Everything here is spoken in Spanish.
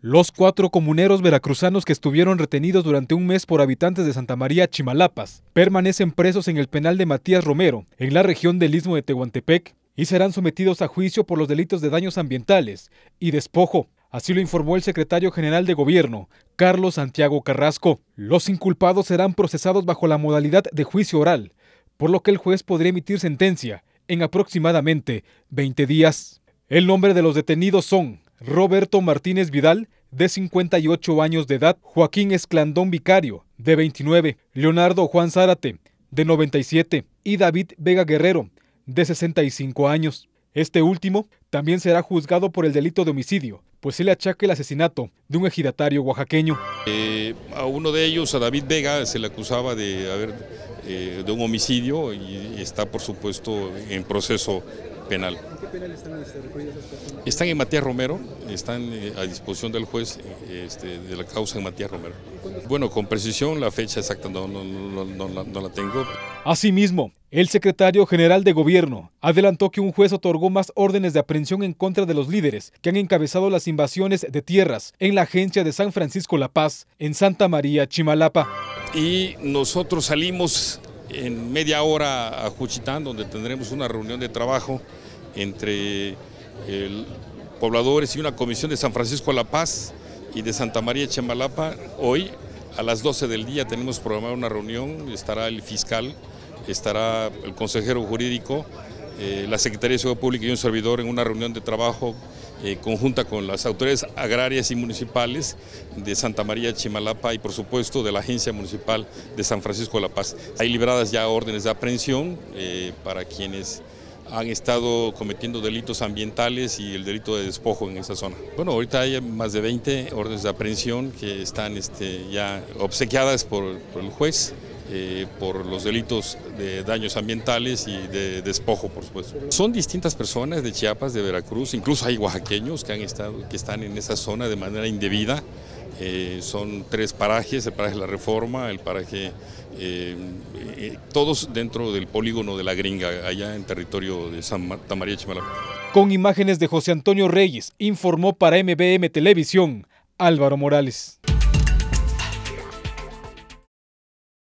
Los cuatro comuneros veracruzanos que estuvieron retenidos durante un mes por habitantes de Santa María Chimalapas permanecen presos en el penal de Matías Romero, en la región del istmo de Tehuantepec, y serán sometidos a juicio por los delitos de daños ambientales y despojo. Así lo informó el secretario general de gobierno, Carlos Santiago Carrasco. Los inculpados serán procesados bajo la modalidad de juicio oral, por lo que el juez podría emitir sentencia en aproximadamente 20 días. El nombre de los detenidos son Roberto Martínez Vidal, de 58 años de edad, Joaquín Esclandón Vicario, de 29, Leonardo Juan Zárate, de 97, y David Vega Guerrero, de 65 años. Este último también será juzgado por el delito de homicidio, pues se le achaca el asesinato de un ejidatario oaxaqueño. Eh, a uno de ellos, a David Vega, se le acusaba de haber eh, de un homicidio y está por supuesto en proceso penal. ¿En qué penal están este, Están en Matías Romero, están eh, a disposición del juez este, de la causa en Matías Romero. Bueno, con precisión la fecha exacta la, no, la tengo. Asimismo, el secretario general de gobierno adelantó que un juez otorgó más órdenes de aprehensión en contra de los líderes que han encabezado las invasiones de tierras en la agencia de San Francisco La Paz, en Santa María, Chimalapa y nosotros salimos en media hora a Juchitán, donde tendremos una reunión de trabajo entre el pobladores y una comisión de San Francisco de La Paz y de Santa María Chemalapa. Hoy a las 12 del día tenemos programada una reunión, estará el fiscal, estará el consejero jurídico, eh, la Secretaría de Seguridad Pública y un servidor en una reunión de trabajo eh, conjunta con las autoridades agrarias y municipales de Santa María Chimalapa y por supuesto de la Agencia Municipal de San Francisco de La Paz. Hay libradas ya órdenes de aprehensión eh, para quienes han estado cometiendo delitos ambientales y el delito de despojo en esa zona. Bueno, ahorita hay más de 20 órdenes de aprehensión que están este, ya obsequiadas por el juez. Eh, por los delitos de daños ambientales y de despojo, por supuesto. Son distintas personas de Chiapas, de Veracruz, incluso hay oaxaqueños que, han estado, que están en esa zona de manera indebida. Eh, son tres parajes, el paraje La Reforma, el paraje, eh, todos dentro del polígono de La Gringa, allá en territorio de San María Chimalapa. Con imágenes de José Antonio Reyes, informó para MBM Televisión Álvaro Morales.